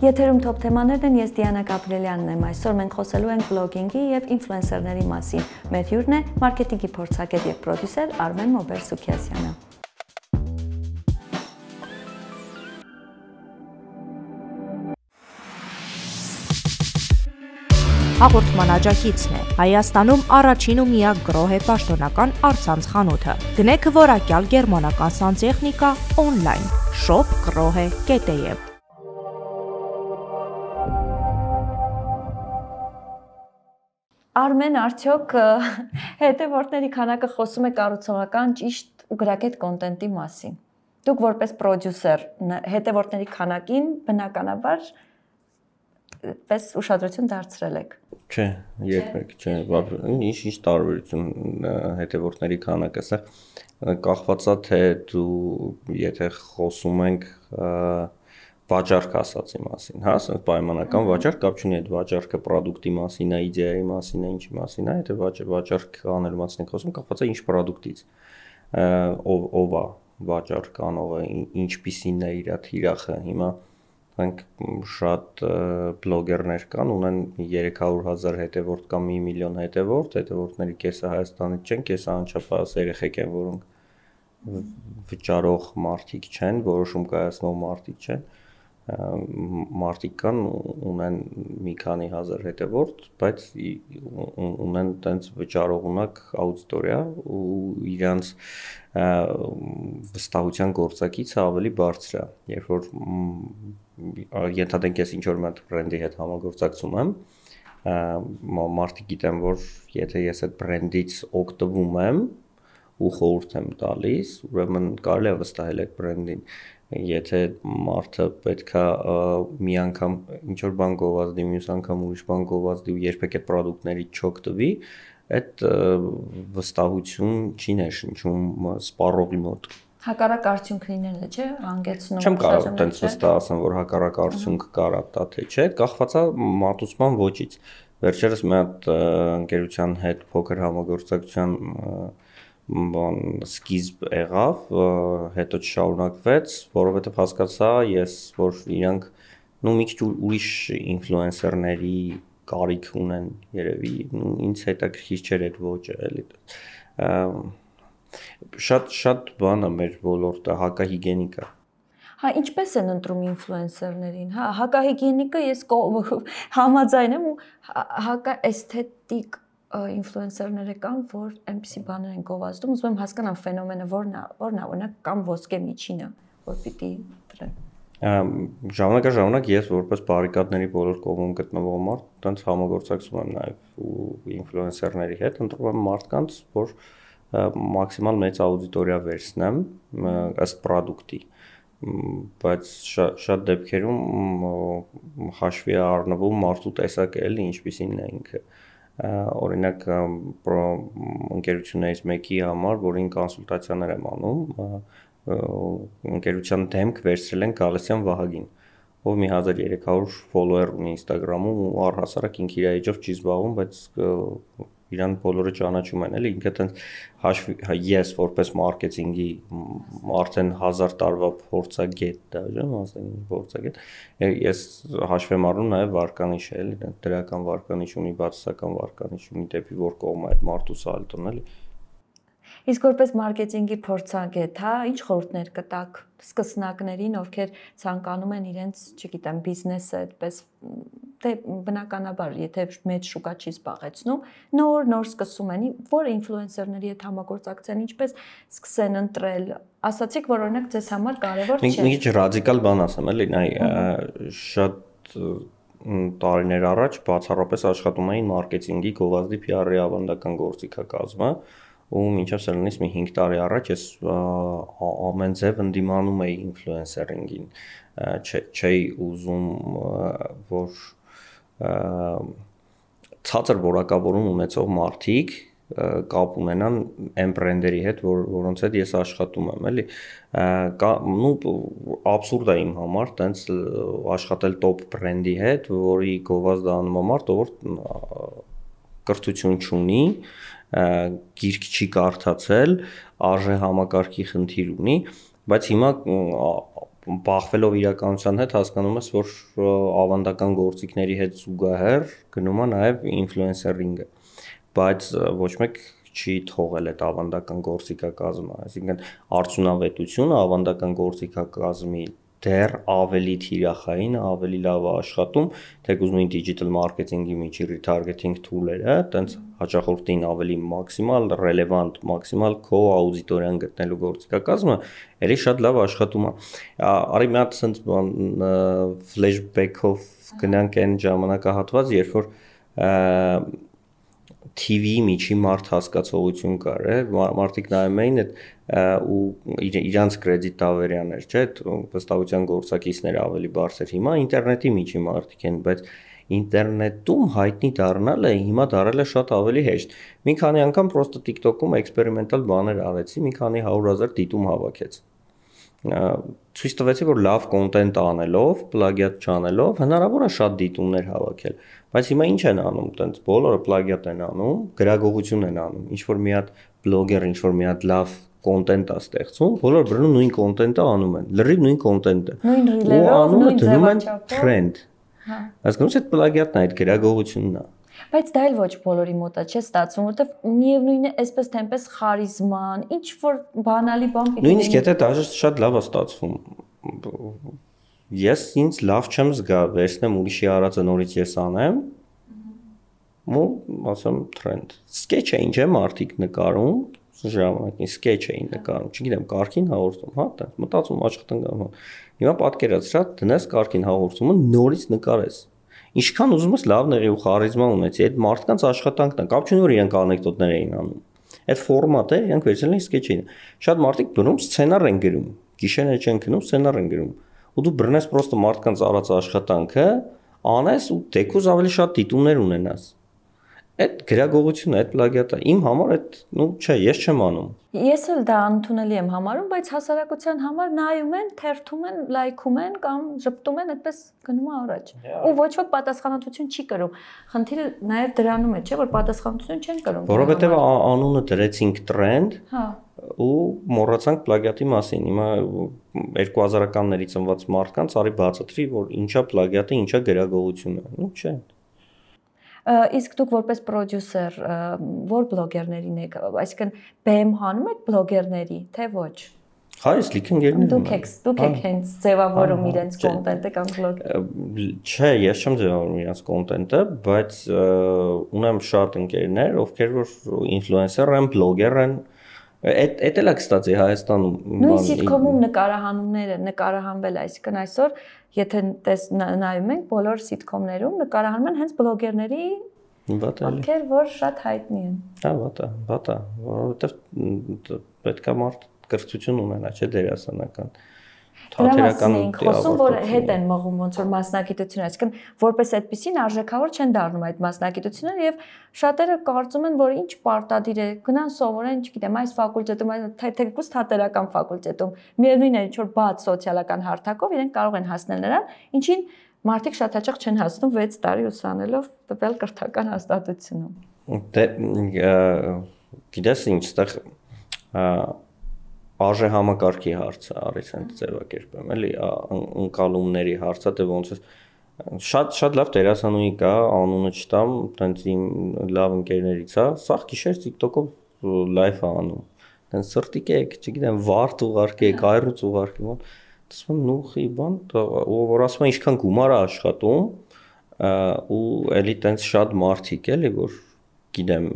Եթերում թոփ թեմաներն են, ես Դիանա Կապրելյանն եմ։ Այսօր մենք խոսելու ենք բլոգինգի եւ ինֆլուենսերների մասին։ Մեր հյուրն է մարքեթինգի փորձագետ եւ պրոդյուսեր Արմեն Մոբերսուքյասյանը։ Հաղորդման աջակիցն է Հայաստանում առաջին ու միակ գրոհե պաշտոնական արցանց խանութը։ Գնեք որակյալ գերմանական սանտեխնիկա on-line shop.grohe.te-ը Արմեն արդյոք հետևորդների քանակը խոսում է կառուցողական ճիշտ ու գրագետ կոնտենտի մասին։ Դուք որպես պրոդյուսեր հետևորդների քանակին բնականաբար պես ուշադրություն դարձրել եք։ Չէ, երբեք չէ, ինչ ինչ տարբերություն հետևորդների քանակը, սա կախվածա թե դու եթե խոսում ենք և, վաճառք ասացի մասին, հա, ասենք պայմանական վաճառք կապ չունի այդ վաճառքը product-ի մասին է, իդեայի մասին է, ինչի մասին է, հա, եթե վաճառք անել մասին ենք խոսում, կապված է ինչ product-ից։ Ով ով է վաճառք անողը, ինչպիսին է իր թիրախը։ Հիմա ասենք շատ բլոգերներ կան, ունեն 300.000 հետևորդ կամ 1 միլիոն հետևորդ, հետևորդների կեսը Հայաստանից չեն, կեսը անչափահաս երեխեք են, որոնք վճարող մարդիկ չեն, որոշում կայացնող մարդիկ չեն։ Ա մարդիկ կան ունեն մի քանի հազար հետևորդ, բայց ունեն տենց վճարողունակ աուդիտորիա ու իրանց վստահության գործակիցը ավելի բարձր է, երբ որ ենթադրենք ես ինչ որ մատ բրենդի հետ համագործակցում եմ, մարդիկ գիտեմ, որ եթե ես այդ բրենդից օգտվում եմ, ու խորհուրդ եմ տալիս, ուրեմն կարելի է վստահել այդ բրենդին եթե մարդը պետքա մի անգամ ինչ որ բան գովազդի, մյուս անգամ ուրիշ բան գովազդի ու երբեք այդ product-ների չօգտվի, այդ վստահություն չի ներշնչում սպառողի մոտ հակառակ արդյունք լինելը, չէ՞, հանգեցնում։ Չեմ կարող այտենց վստահ ասեմ, որ հակառակ արդյունք կարա տա թե չէ, կախվածա մատուցման ոճից։ Վերջերս մի հատ ընկերության հետ փոքր համագործակցության բան սկիզբ եղավ, հետո չշարունակվեց, որովհետև հասկացա ես, որ իրանք նու մի քիչ ուրիշ ինֆլուենսերների կարիք ունեն երևի, ինձ հետաքրքիր չէր այդ ոճը, էլի շատ շատ բան է մեր ոլորտը հակահիգենիկա Հա ինչպես են ընտրում ինֆլուենսերներին, հա հակահիգենիկը ես համաձայն եմ ու հակա էսթետիկ ինֆլուենսերները կան, որ այնպիսի բաներ են գովազդում, ուզում եմ հասկանամ ֆենոմենը որն է, որն է, օրինակ կամ ոսկե միջինը, որ պիտի դրան։ Ժամանակա ժամանակ ես որպես բարիկադների բոլոր կողմում գտնվող մարդ, տենց համագործակցում եմ նաև ու ինֆլուենսերների հետ, ընտրում եմ մարդկանց, որ մաքսիմալ մեծ աուդիտորիա վերցնեմ ըստ product-ի բայց շատ, շատ դեպքերում հաշվի առնվում մարդու տեսակը էլի ինչպիսին է ինքը։ Ա օրինակ ընկերություններից մեկի համար, որին կոնսուլտացիաներ եմ անում, ընկերության դեմք վերցրել են Գալեսյան Վահագին, ով մի 1300 follower ունի Instagram-ում ու առհասարակ ինքն իր էջով չի զբաղվում, բայց իրանք բոլորը ճանաչում են, էլի ինքը այտենց հաշվի հա, ես որպես մարքեթինգի արդեն 1000 տարվա փորձագետ դա, չէ՞, մասնակցի փորձագետ, ես հաշվի եմ առնում նաև վարկանիշ էլի, դրական վարկանիշ ունի, բացասական վարկանիշ ունի, դեպի որ կողմ է այդ մարդու սալտոն էլի։ Ա Իսկ որպես մարքեթինգի փորձագետ, հա, ինչ խորհուրդներ կտաք սկսնակներին, ովքեր ցանկանում են իրենց, չգիտեմ, բիզնեսը այդպես դե բնականաբար, եթե մեծ շուկա չի զբաղեցնում, նոր նոր սկսում են, որ ինֆլուենսերների հետ համագործակցեն, ինչպես սկսեն ընտրել։ Ասացիք, որ օրինակ ձեզ համար կարևոր չէ։ Մի քիչ ռադիկալ բան ասեմ, էլի, նայ, շատ տարիներ առաջ բացառապես աշխատում էին մարքեթինգի, գովազդի PR-ի ավանդական գործիքակազմը, ու մինչև սրանից մի 5 տարի առաջ ես ամեն ձև ընդդիմանում էի ինֆլուենսերինգին չէի ուզում որ ցածր որակավորում ունեցող մարդիկ կապ ունենան այն բրենդերի հետ, որ որոնց հետ ես աշխատում եմ, էլի։ Կա նու աբսուրդ է իմ համար, տենց աշխատել top բրենդի հետ, որի գովազդանում համար, ով կրթություն չունի, գիրք չի կարդացել, արժե համակարգի խնդիր ունի, բայց հիմա բախվելով իրականության հետ հասկանում ես, որ ավանդական գործիքների հետ զուգահեռ գնում է նաև ինֆլուենսերինգը։ Բայց ոչ մեկ չի թողել այդ ավանդական գործիքակազմը, այսինքն արդյունավետությունը ավանդական գործիքակազմի դեռ ավելի թիրախային, ավելի լավ է աշխատում, թեկուզ նույն digital marketing-ի միջի retargeting tool-երը, տենց հաճախորդին ավելի մաքսիմալ ռելևանտ, մաքսիմալ քո աուդիտորիան գտնելու գործիքակազմը, ելի շատ լավ աշխատում է։ Արի մի հատ սենց բան flashback-ով գնանք այն ժամանակահատված, երբ որ TV-ի միջի մարդ հասկացողություն կար, է, մարդիկ նայում էին այդ ու իրանց կրեդիտ տավերյաներ, չէ, վստահության գործակիցները ավելի բարձր հիմա ինտերնետի միջի մարդիկ են, բայց ինտերնետում հայտնի դառնալը հիմա դարել է շատ ավելի հեշտ։ Մի քանի անգամ պրոստը TikTok-ում էքսպերիմենտալ բաներ արեցի, մի քանի 100.000 դիտում հավաքեց ցույց տվեցի, որ լավ կոնտենտ անելով, պլագիատ չանելով հնարավոր է շատ դիտումներ հավաքել։ Բայց հիմա ինչ են անում, տենց բոլորը պլագիատ են անում, գրագողություն են անում, ինչ որ մի հատ բլոգեր, ինչ որ մի հատ լավ կոնտենտ է ստեղծում, բոլորը բռնում նույն կոնտենտը անում են, լրիվ նույն կոնտենտը։ Նույն ռիլերով, նույն ձևաչափով։ Թրենդ։ Հա։ Հասկանում եք, պլագիատն է այդ գրագողությունն է։ Բայց դա էլ ոչ բոլորի մոտ է, չէ՞ ստացվում, որովհետև միևնույնն է, այսպես թե այնպես խարիզման, ինչ որ բանալի բան պիտի։ Նույնիսկ եթե դաժե շատ լավ է ստացվում, ես ինձ լավ չեմ զգա, վերցնեմ ուրիշի արածը նորից ես անեմ։ Ու ասեմ տրենդ։ Սկեչը ինչ է մարդիկ նկարում, ժամանակին սկեչ էին նկարում, չգիտեմ, կարքին հաղորդում, հա, դա մտածում աշխատանքն հա։ Հիմա պատկերացրա հա, դնես կարքին հաղորդումը նորից նկարես։ Ինչքան ուզում ես լավ նեղի ու խարիզմա ունեցի, այդ մարդկանց աշխատանքն է, կապ չունի որ իրենք անեկդոտներ էին անում։ Այդ ֆորմատը իրենք վերցրել են սկեչին։ Շատ մարդիկ բնում սցենար են գրում, գիշերն չեն գնում, սցենար են գրում ու դու բռնես պրոստը մարդկանց արած աշխատանքը, անես ու դեկոզ ավելի շատ դիտումներ ունենաս։ Այդ գրագողությունը, այդ պլագիատը իմ համար այդ, ну, չէ, ես չեմ անում։ Ես էլ դա անընդունելի եմ համարում, բայց հասարակության համար նայում են, թերթում են, լայքում են կամ ճպտում են, այդպես գնում է առաջ։ Ու ոչ ոք պատասխանատվություն չի կրում։ Խնդիրը նաև դրանում է, չէ՞, որ պատասխանատվություն չեն կրում։ Որովհետև անունը դրեցինք տրենդ։ Հա ու մոռացանք պլագիատի մասին։ Հիմա 2000-ականների ծնված մարդկանց արի բացատրի, որ ինչա պլագիատը, ինչա գրագողությունը։ Ну, չէ։ Իսկ դուք որպես պրոդյուսեր որ բլոգերներին եք, այսինքն BM հանում եք բլոգերների, թե ոչ։ Հա, ես լիքինգերն եմ։ Դուք եք, դուք եք հա, հենց ձևավորում հա, իրենց կոնտենտը կամ բլոգ։ Չէ, ես չեմ ձևավորում իրենց կոնտենտը, բայց ունեմ շատ ընկերներ, ովքեր որ ինֆլուենսեր են, բլոգեր են, Այդ այդ էլ է կստացի Հայաստանում։ Նույն սիտկոմում նկարահանումները նկարահանվել, այսինքն այսօր եթե տես նայում ենք բոլոր սիտկոմներում նկարահանում են հենց բլոգերների վատալի։ Ովքեր որ շատ հայտնի են։ Հա, վատա, վատա, որովհետև պետքա մարդ կրթություն ունենա, չէ՞ դերասանական։ Հա թատերական խոսում, որ հետ են մղում ոնց որ մասնակիտությունը, այսինքն որպես այդպեսին արժեքավոր չեն դառնում այդ մասնակիտությունները եւ շատերը կարծում են, որ ինչ պարտադիր է, գնան սովորեն, չգիտեմ, այս ֆակուլտետում, այս թեկուս թատերական ֆակուլտետում, միևնույն է, ինչ որ բաց սոցիալական հարթակով իրեն կարող են հասնել նրան, ինչին մարդիկ շատ հաճախ չեն հասնում 6 տարի ուսանելով տվյալ կրթական հաստատությունում։ Դե գիտես ինչ, այդտեղ արժե համակարգի հարցը, արի ցենտ ձևակերպեմ, էլի ընկալումների հարցը, թե դե ոնց է շատ շատ լավ դերասանուհի կա, անունը չտամ, տենց իմ լավ ընկերներից է, սաղ գիշեր TikTok-ով լայվ է անում։ Տենց սրտիկեք, չգիտեմ, վարդ ուղարկեք, այրուց ուղարկեք, ոնց ասում նուխի բան, որ ասում են ինչքան գումար է աշխատում, ու էլի տենց շատ մարդիկ էլի, որ գիտեմ,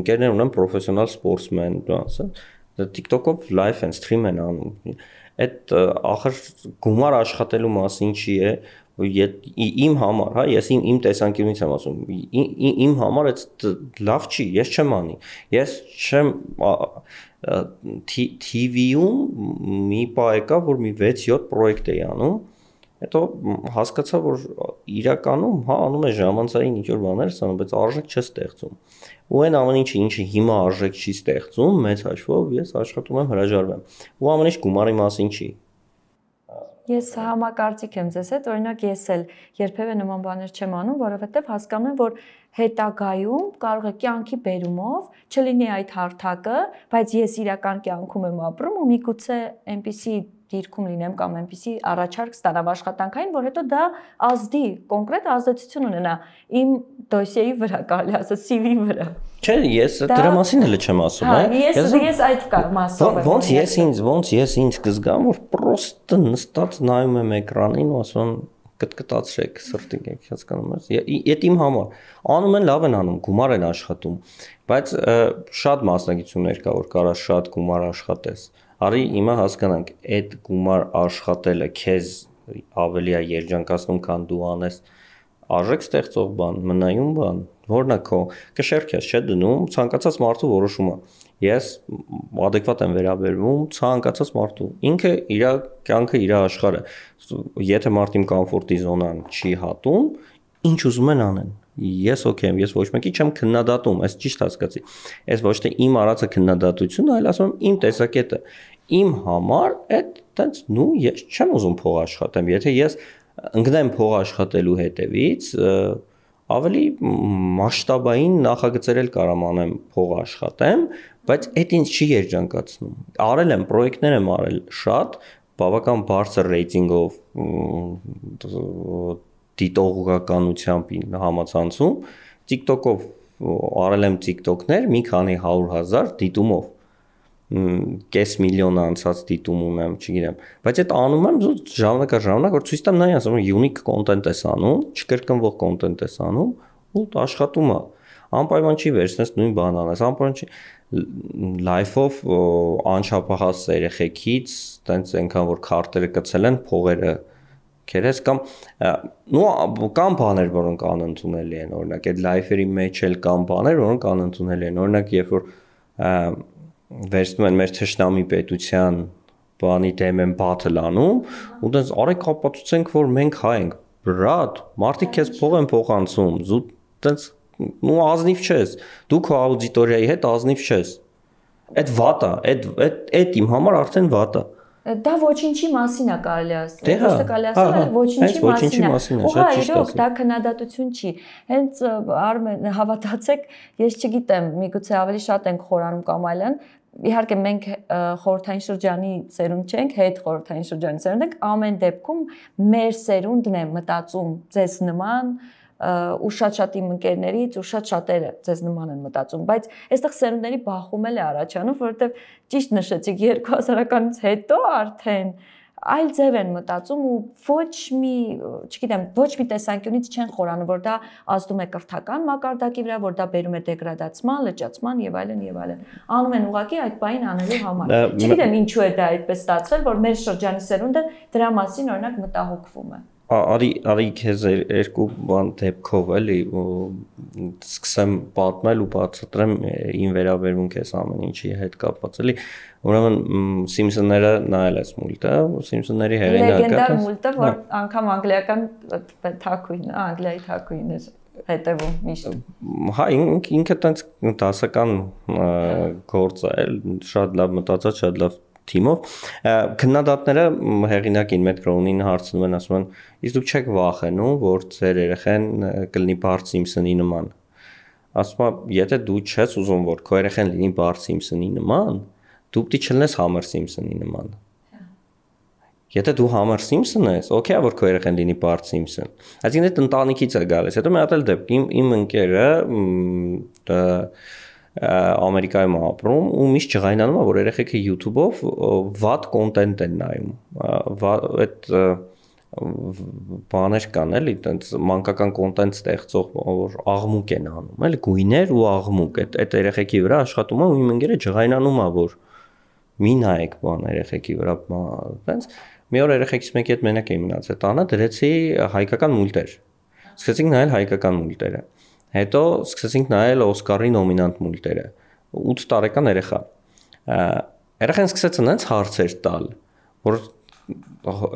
ընկերներ ունեմ պրոֆեսիոնալ սպորտսմեն, դու ասես դա TikTok-ով live and stream են անում։ Այդ ախր գումար աշխատելու մասին չի է, իմ համար, հա, ես իմ իմ տեսանկյունից եմ ասում, իմ համար այդ լավ չի, ես չեմ անի։ Ես չեմ TV-ում մի պա եկա, որ մի 6-7 պրոյեկտ էի անում, հետո հասկացա, որ իրականում, հա, անում է ժամանցային ինչ որ բաներ, սա, բայց արժեք չստեղծում ու այն ամեն ինչը ինչը հիմա արժեք չի ստեղծում, մեծ հաշվով ես աշխատում եմ հրաժարվեմ։ Ու ամեն ինչ գումարի մասին չի։ Ես համակարծիք եմ ձեզ հետ, օրինակ ես էլ երբևէ նման բաներ չեմ անում, որովհետև հասկանում եմ, որ հետագայում կարող է կյանքի բերումով չլինի այդ հարթակը, բայց ես իրական կյանքում եմ ապրում ու միգուցե այնպիսի դիրքում լինեմ կամ այնպիսի առաջարկ ստանամ աշխատանքային, որ հետո դա ազդի, կոնկրետ ազդեցություն ունենա իմ դոսիեի վրա, կարելի ասած CV-ի վրա։ Չէ, ես դրա մասին էլ չեմ ասում, հա։, հա? Ես ես այդ մասով եմ։ Ոնց ես ինձ, ոնց ես ինձ կզգամ, որ պրոստը նստած նայում եմ էկրանին ու ասում կտկտացրեք սրտին եք հասկանում ես։ Եդ իմ համար անում են լավ են անում, գումար են աշխատում, բայց շատ մասնագիտություններ կա, որ կարա շատ գումար աշխատես։ Ա Արի հիմա հասկանանք, այդ գումար աշխատելը քեզ ավելի է երջանկացնում, քան դու անես։ Արժեք ստեղծող բան, մնայուն բան, որն է քո կշերքես, չէ՞ դնում ցանկացած մարդու որոշումը։ Ես adekvat եմ վերաբերվում ցանկացած մարդու։ Ինքը իր կյանքը, իր աշխարհը։ Եթե մարդին կոմֆորտի զոնան չի հատում, ինչ ուզում են անեն ես օքեյ եմ, ես ոչ մեկի չեմ քննադատում, այս ճիշտ հասկացի։ Այս ոչ թե իմ արածը քննադատություն, այլ ասում եմ իմ տեսակետը։ Իմ համար այդ տենց նու ես չեմ ուզում փող աշխատեմ, եթե ես ընկնեմ փող աշխատելու հետևից, ավելի մասշտաբային նախագծեր էլ կարամ անեմ փող աշխատեմ, բայց այդ ինձ չի երջանկացնում։ Արել եմ, պրոյեկտներ եմ արել շատ, բավական բարձր ռեյտինգով դիտողականությամբ համացանցում TikTok-ով արել եմ TikTok-ներ մի քանի 100.000 դիտումով կես միլիոն անցած դիտում ունեմ, չգիտեմ, բայց այդ անում եմ զուտ ժամանակա ժամանակ որ ցույց տամ նայ ասում եմ unique content ես անում, չկրկնվող content ես անում ու աշխատում է։ Անպայման չի վերցնես նույն բանն անես, անպայման չի life-ով անչափահաս երեխեքից, տենց այնքան որ քարտերը կցել են, փողերը, քերես կամ նո կան բաներ, որոնք անընդունելի են, օրինակ այդ լայֆերի մեջ էլ կան բաներ, որոնք անընդունելի են։ Օրինակ, երբ որ վերցնում են մեր ճշնամի պետության բանի դեմ են բաթլ անում, ու դες արեք հապացուցենք, որ մենք հայ ենք։ Բրատ, մարդիկ քեզ փող են փոխանցում, զուտ դες ու ազնիվ չես։ Դու քո աուդիտորիայի հետ ազնիվ չես։ Այդ վատ է, այդ այդ իմ համար արդեն վատ է։ Դա ոչինչի մասին է կարելի ասել։ դե հա, Ոչ թե կարելի ասել, հա, այլ հա, ոչինչի մասին է։ Ուղղա իրոք դա քննադատություն չի։ Հենց Արմեն հավատացեք, ես չգիտեմ, միգուցե ավելի շատ ենք խորանում կամ այլն, իհարկե մենք խորթային շրջանի ծերունդ չենք, հետ խորթային շրջանի ծերունդ ենք, ամեն դեպքում մեր ծերունդն է մտածում ձեզ նման, ու շատ-շատ իմ ընկերներից ու շատ շատերը ձեզ նման են մտածում, բայց այստեղ սերունդների բախումել է առաջանում, որովհետև ճիշտ նշեցիք 2000-ականից հետո արդեն այլ ձև են մտածում ու ոչ մի, չգիտեմ, ոչ մի տեսանկյունից չեն խորանում, որ դա ազդում է կրթական մակարդակի վրա, որ դա բերում է դեգրադացման, լճացման եւ այլն եւ այլն։ Անում են ուղակի այդ բային անելու համար։ Չգիտեմ ինչու է դա այդպես ստացվել, որ մեր շրջանի սերունդը դրա մասին օրինակ մտահոգվում է։ Ա, արի արի քեզ երկու բան դեպքով էլի սկսեմ պատմել ու բացատրեմ ին վերաբերվում քեզ ամեն ինչի հետ կապված էլի ուրեմն Սիմփսոնները նայել ես մուլտը Սիմփսոնների հերինակը լեգենդար մուլտը հա։ որ անգամ անգլիական թակույն անգլիայի թակույն է հետևում միշտ հա ինքը տենց դասական գործ է էլ շատ լավ մտածած շատ լավ թիմով քննադատները հեղինակին Մեդկրոունին հարցնում են ասում են իսկ դուք չեք վախենում որ ձեր երեխեն կլինի Բարդ Սիմփսոնի նման ասում է եթե դու չես ուզում որ քո երեխեն լինի Բարդ Սիմփսոնի նման դու պիտի չլնես Համեր Սիմփսոնի նման Եթե դու Համեր Սիմփսոն ես, օքեյ է որ քո երեխան լինի Բարդ Սիմփսոն։ Այսինքն դա ընտանիքից է գալիս։ Հետո մի հատ էլ դեպք իմ իմ ընկերը Ամերիկայում ապրում ու միշտ ճղայնանում է որ երեխեքը YouTube-ով վատ կոնտենտ են նայում։ Այդ բաներ կան էլի, տենց մանկական կոնտենտ ստեղծող որ աղմուկ են անում, էլի գույներ ու աղմուկ։ Այդ այդ երեխեքի վրա աշխատում է ու իմ ընկերը ճղայնանում է որ մի նայեք բան երեխեքի վրա, տենց մի օր երեխեքից մեկի հետ մենակ էի մնացել տանը, դրեցի հայկական մուլտեր։ Սկսեցինք նայել հայկական մուլտերը։ Հետո սկսեցինք նայել Օսկարի նոմինանտ մուլտերը։ 8 տարեկան երեխա։ Երեխան սկսեց ինձ հարցեր տալ, որ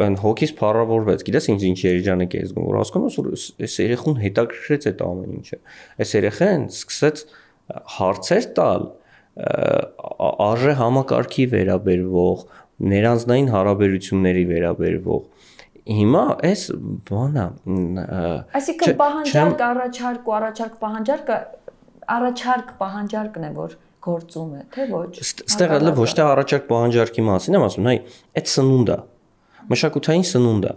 այն հոգիս փառավորվեց։ Գիտես ինչ ինչ երջանիկ է զգում, որ հասկանում ես, որ այս երեխուն հետաքրքրեց այդ ամեն ինչը։ Այս երեխան սկսեց հարցեր տալ արժե համակարգի վերաբերվող, ներանձնային հարաբերությունների վերաբերվող Հիմա այս բանա Այսինքն պահանջարկ առաջարկ ու առաջարկ պահանջարկը առաջարկ պահանջարկն է որ գործում է, թե ոչ։ Ստեղ էլ ոչ թե առաջարկ պահանջարկի մասին եմ ասում, այ այդ սնունդա։ Մշակութային սնունդա։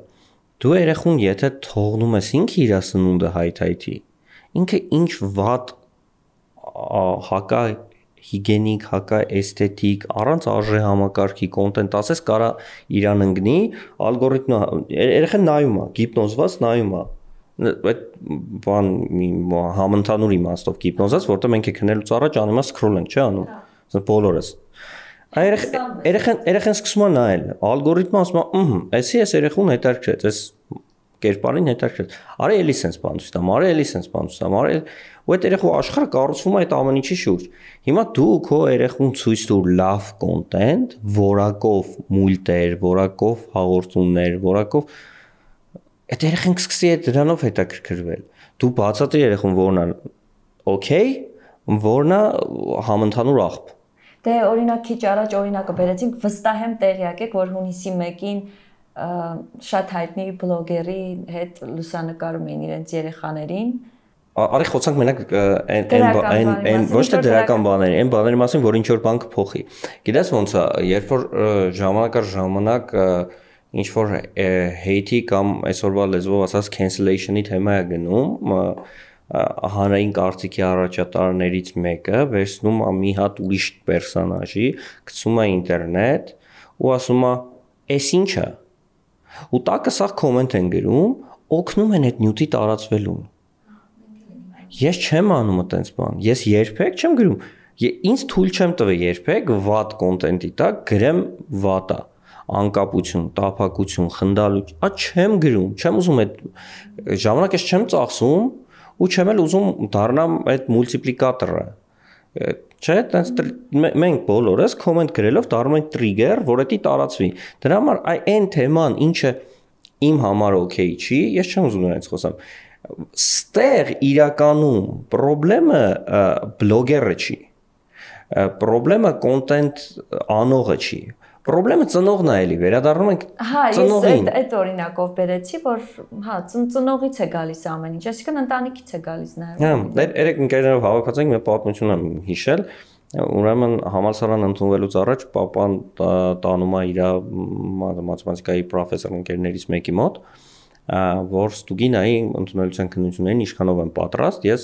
Դու երախուն եթե թողնում ես ինքը իր սնունդը հայթայթի, ինքը ինչ վատ հակա հիգենիկ, հակա էսթետիկ, առանց արժե համակարգի կոնտենտ ասես կարա իրան ընկնի, ալգորիթմը երեխան նայում է, գիպնոզված նայում է այդ բան համընդհանուր իմաստով գիպնոզած, որտեղ մենք է քնելուց առաջ անիմա սկրոլ ենք, չէ՞ անում։ Ասես բոլորըս։ Երեխան երեխան սկսում է նայել, ալգորիթմը ասում է, ըհը, էսի էս երեխուն հետաքրքրեց, էս կերպարին հետաքրքրեց։ Արա էլի սենց բան ցույց տամ, արա էլի սենց բան ցույց տամ, արա ու այդ երեխու աշխարհը կառուցվում է այդ ամեն ինչի շուրջ։ Հիմա դու քո երեխուն ցույց տուր լավ կոնտենտ, որակով մուլտեր, որակով հաղորդումներ, որակով այդ երեխան կսկսի այդ դրանով հետաքրքրվել։ Դու բացատրի երեխուն որն է օքեյ, որն է համընդհանուր աղբ։ Դե օրինակ քիչ առաջ օրինակը բերեցինք, վստահ եմ տեղյակ եք, որ հունիսի 1-ին շատ հայտնի բլոգերի հետ լուսանկարում էին իրենց երեխաներին արի խոսանք մենակ այն այն այն ոչ թե դրական բաների, այն բաների մասին, որ ինչ որ բան կփոխի։ Գիտես ոնց է, երբ որ ժամանակ առ ժամանակ ինչ որ հեյթի կամ այսօրվա լեզվով ասած cancellation-ի թեմա է գնում, հանրային կարծիքի առաջատարներից մեկը վերցնում է մի հատ ուրիշ պերսոնաժի, գցում է ինտերնետ ու ասում է՝ «Էս ի՞նչ է» ու տակը սա կոմենտ են գրում, օգնում են այդ նյութի տարածվելուն։ Ես չեմ անում այտենց բան։ Ես երբեք չեմ գրում։ Ինձ թույլ չեմ տվել երբեք վատ կոնտենտի տակ գրեմ վատա անկապություն, տափակություն, խնդալուց, ա չեմ գրում, չեմ ուզում այդ ժամանակ ես չեմ ծախսում ու չեմ էլ ուզում դառնամ այդ մուլտիպլիկատորը Չէ, տենց մենք բոլորս կոմենտ գրելով դառնում ենք տրիգեր, որը դի տարածվի։ Դրա համար այն թեման, ինչը իմ համար օքեյ չի, ես չեմ ուզում նրանից խոսամ։ Ստեղ իրականում խնդրեմը բլոգերը չի։ Խնդրեմը կոնտենտ անողը չի։ Պրոբլեմը ծնողն է էլի, վերադառնում ենք ծնողին։ Հա, ես այդ այդ օրինակով բերեցի, որ հա, ծնողից է գալիս ամեն ինչ, այսինքն ընտանիքից է գալիս նաև։ Հա, դեր երեք ընկերներով հավաքած ենք, մեր պատմություն եմ հիշել։ Ուրեմն համալսարան ընդունվելուց առաջ papan տանում է իր մաթեմատիկայի պրոֆեսոր ընկերներից մեկի մոտ, որ ստուգինայի ընդունելության քննություններին ինչքանով եմ պատրաստ, ես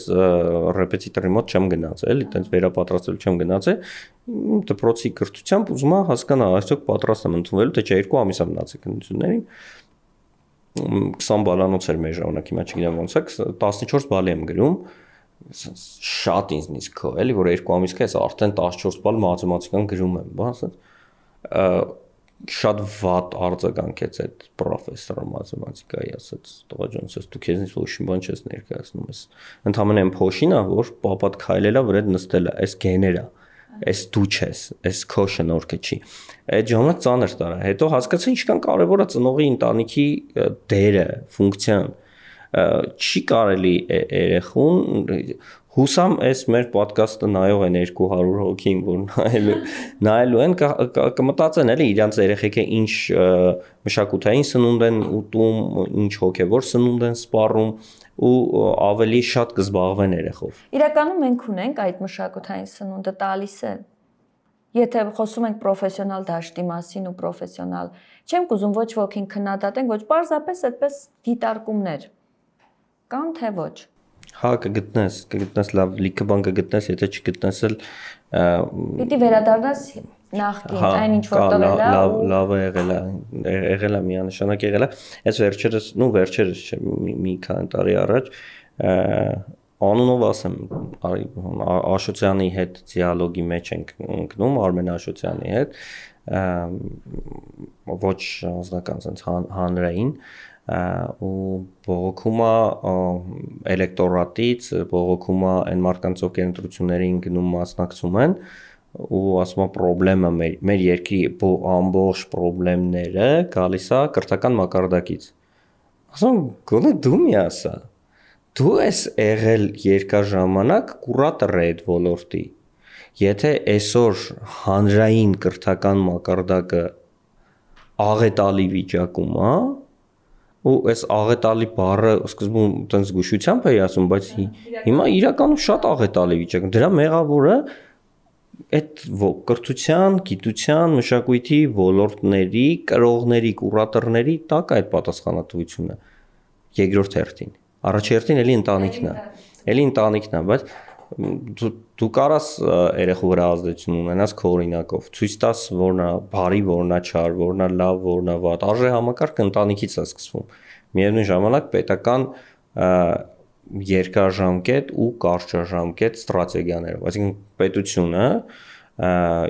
ռեպետիտորի մոտ չեմ գնացել, էլի տենց վերապատրաստել չեմ գնացել, դպրոցի կրթությամբ ուզում եմ հասկանալ, արդյոք պատրաստ եմ ընդունվելու, թե չէ երկու ամիս եմ մնացել քննություններին 20 բալանոց էր մեր ժամանակ, հիմա չգիտեմ ոնց է, 14 բալի եմ գրում, ասես շատ ինձնից քո էլի որ երկու ամիս քես արդեն 14 բալ մաթեմատիկան գրում եմ, բա ասես շատ վատ արձագանքեց այդ պրոֆեսորը մաթեմատիկայի, ասաց Տղա ջան, ասես դու քեզնից ոչ մի բան չես ներկայացնում, ես ընդհանրապես այն փոշին է, որ պապատ քայլելա, վրա նստելա, այս գեներա, այս դու չես, այս քո շնորհքը չի։ Այդ ժամը ծանր տարա, հետո հասկացա ինչքան կարևոր է ծնողի ընտանիքի դերը, ֆունկցիան։ Ա չի կարելի երախոն հուսամ էս մեր ոդկասթը նայող են 200 հոգին, որ նայելու նայելու են կմտածեն էլի իրանց երեխեքը ինչ մշակութային սնունդ են ուտում, ինչ հոգևոր սնունդ են սպառում ու ավելի շատ կզբաղվեն երեխով։ Իրականում մենք ունենք այդ մշակութային սնունդը տալիս են Եթե խոսում ենք պրոֆեսիոնալ դաշտի մասին ու պրոֆեսիոնալ, չեմ կուզում ոչ ոքին քննադատենք, ոչ պարզապես այդպես դիտարկումներ կամ թե ոչ։ Հա կգտնես, կգտնես լավ, լիքը բան կգտնես, եթե չգտնես էլ պիտի վերադառնաս նախքին, հա, այն ինչ որ տվել է։ Լավ, լավ է եղել, եղել է միանշանակ եղել է։ Այս վերջերս, նո վերջերս չէ, մի քանի տարի առաջ անունով ասեմ Աշոցյանի հետ դիալոգի մեջ ենք ընկնում Արմեն Աշոցյանի հետ ոչ անձնական sense հանրային հան, ու բողոքումա էլեկտորատից, բողոքումա այն մարդկանց, ովքեր ընտրություններին գնում մասնակցում են ու ասում եմ խնդրեմը մեր մեր երկրի ամբողջ խնդրեմները գալիս է կրթական մակարդակից։ Ասում գոնե դու մի ասա։ Դու ես եղել երկար ժամանակ կուրատոր այդ ոլորտի։ Եթե այսօր հանրային կրթական մակարդակը աղետալի վիճակում է, ու այս աղետալի բառը սկզբում տենց զգուշությամբ էի ասում, բայց հիմա իրականում շատ աղետալի վիճակ։ Դրա մեղավորը այդ կրթության, գիտության, մշակույթի ոլորտների, կրողների, կուրատորների տակ այդ պատասխանատվությունը երկրորդ հերթին։ Առաջին հերթին էլի ընտանիքն է։ Էլի ընտանիքն է, բայց դու, դու կարաս երեխու վրա ազդեցություն ունենաս քո օրինակով։ Ցույց տաս, որն է բարի, որն է չար, որն է լավ, որն է վատ։ Արժե համակարգը ընտանիքից է սկսվում։ Միևնույն ժամանակ պետական երկարաժամկետ ու կարճաժամկետ ստրատեգիաներով, այսինքն պետությունը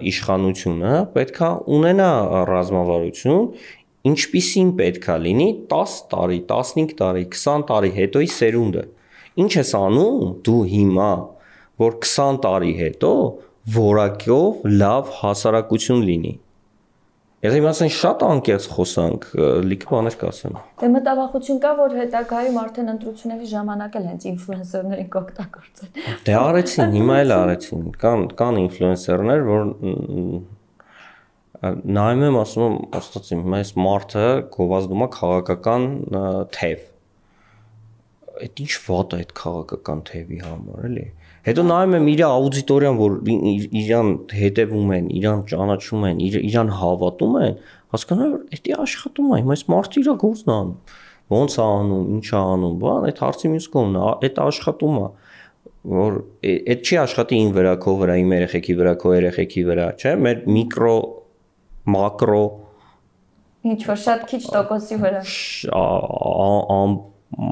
իշխանությունը պետքա ունենա ռազմավարություն, ինչպիսին պետքա լինի 10 տարի, 15 տարի, 20 տարի հետոյի սերունդը։ Ինչ ես անում դու հիմա որ 20 տարի հետո որակյով լավ հասարակություն լինի։ Եթե իմասեն շատ անկեղծ խոսանք, լիքը բաներ կասեմ։ Դե մտավախություն կա, որ հետագայում արդեն ընտրությունների ժամանակ էլ հենց ինֆլուենսերներին կօգտագործեն։ Դե արեցին, հիմա էլ արեցին։ Կան կան ինֆլուենսերներ, որ նայում եմ, ասում եմ, աստծո, հիմա այս մարդը գովազդում է քաղաքական թև։ Այդ ինչ վատ է այդ քաղաքական թևի համար, էլի։ Հետո նայում եմ իր աուդիտորիան, որ իրան հետևում են, իրան ճանաչում են, իրան հավատում են, հասկանալու որ դա աշխատում է, հիմա այս մարդը իր գործն է անում։ Ոնց է անում, ինչ է անում, բան, այդ հարցի մյուս կողմն է, այդ աշխատում է, որ այդ չի աշխատի ին վրա, քո վրա, իմ երեխեքի վրա, քո երեխեքի վրա, չէ՞, մեր միկրո մակրո ինչ որ շատ քիչ տոկոսի վրա ամ